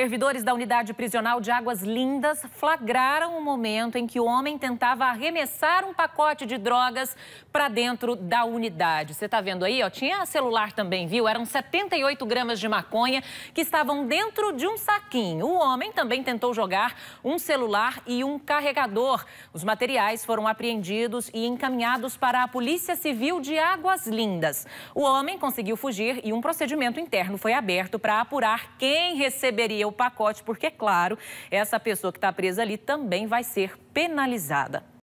Servidores da unidade prisional de Águas Lindas flagraram o momento em que o homem tentava arremessar um pacote de drogas para dentro da unidade. Você está vendo aí, ó, tinha celular também, viu? Eram 78 gramas de maconha que estavam dentro de um saquinho. O homem também tentou jogar um celular e um carregador. Os materiais foram apreendidos e encaminhados para a Polícia Civil de Águas Lindas. O homem conseguiu fugir e um procedimento interno foi aberto para apurar quem receberia o pacote, porque, claro, essa pessoa que está presa ali também vai ser penalizada.